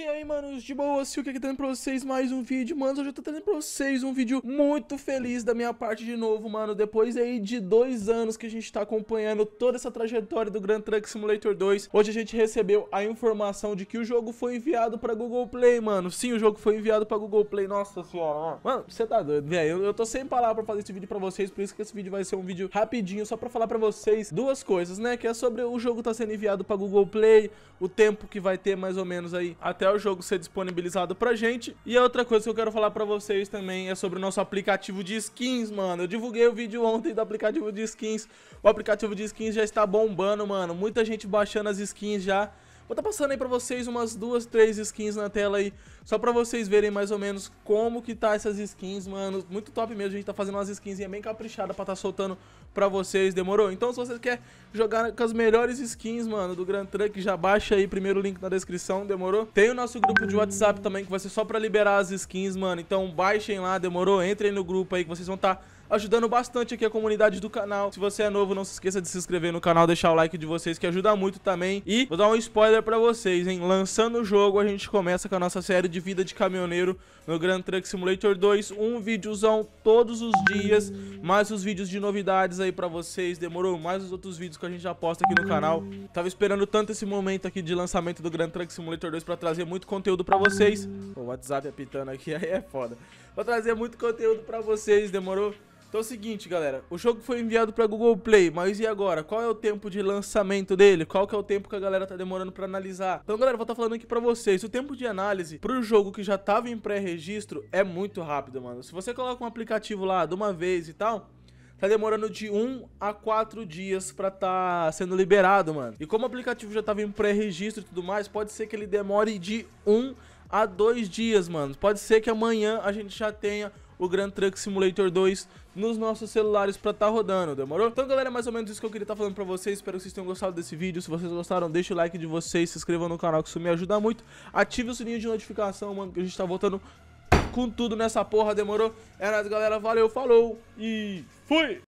E aí, manos, de boa, o que aqui é tendo pra vocês mais um vídeo, mano, hoje eu tô trazendo pra vocês um vídeo muito feliz da minha parte de novo, mano, depois aí de dois anos que a gente tá acompanhando toda essa trajetória do Grand Truck Simulator 2, hoje a gente recebeu a informação de que o jogo foi enviado pra Google Play, mano, sim, o jogo foi enviado pra Google Play, nossa senhora, mano, você tá doido, velho, eu, eu, tô sem palavra pra fazer esse vídeo pra vocês, por isso que esse vídeo vai ser um vídeo rapidinho, só pra falar pra vocês duas coisas, né, que é sobre o jogo tá sendo enviado pra Google Play, o tempo que vai ter mais ou menos aí até até o jogo ser disponibilizado pra gente. E a outra coisa que eu quero falar pra vocês também é sobre o nosso aplicativo de skins, mano. Eu divulguei o vídeo ontem do aplicativo de skins. O aplicativo de skins já está bombando, mano. Muita gente baixando as skins já. Vou estar tá passando aí pra vocês umas duas, três skins na tela aí, só pra vocês verem mais ou menos como que tá essas skins, mano. Muito top mesmo, a gente tá fazendo umas skins bem caprichadas pra estar tá soltando pra vocês, demorou? Então se você quer jogar com as melhores skins, mano, do Grand Truck, já baixa aí primeiro link na descrição, demorou? Tem o nosso grupo de WhatsApp também, que vai ser só pra liberar as skins, mano. Então baixem lá, demorou? Entrem no grupo aí que vocês vão estar... Tá ajudando bastante aqui a comunidade do canal. Se você é novo, não se esqueça de se inscrever no canal, deixar o like de vocês, que ajuda muito também. E vou dar um spoiler pra vocês, hein? Lançando o jogo, a gente começa com a nossa série de vida de caminhoneiro no Grand Truck Simulator 2. Um videozão todos os dias, mais os vídeos de novidades aí pra vocês. Demorou mais os outros vídeos que a gente já posta aqui no canal. Tava esperando tanto esse momento aqui de lançamento do Grand Truck Simulator 2 pra trazer muito conteúdo pra vocês. O WhatsApp apitando aqui, aí é foda. Pra trazer muito conteúdo pra vocês, demorou? Então é o seguinte, galera, o jogo foi enviado para Google Play, mas e agora? Qual é o tempo de lançamento dele? Qual que é o tempo que a galera tá demorando para analisar? Então, galera, vou estar tá falando aqui para vocês, o tempo de análise pro jogo que já tava em pré-registro é muito rápido, mano. Se você coloca um aplicativo lá de uma vez e tal, tá demorando de 1 a 4 dias pra tá sendo liberado, mano. E como o aplicativo já tava em pré-registro e tudo mais, pode ser que ele demore de 1 a 2 dias, mano. Pode ser que amanhã a gente já tenha o Grand Truck Simulator 2 nos nossos celulares para estar tá rodando, demorou? Então galera, é mais ou menos isso que eu queria estar tá falando para vocês, espero que vocês tenham gostado desse vídeo, se vocês gostaram, deixa o like de vocês, se inscrevam no canal que isso me ajuda muito, ative o sininho de notificação, mano, que a gente tá voltando com tudo nessa porra, demorou? É nóis galera, valeu, falou e fui!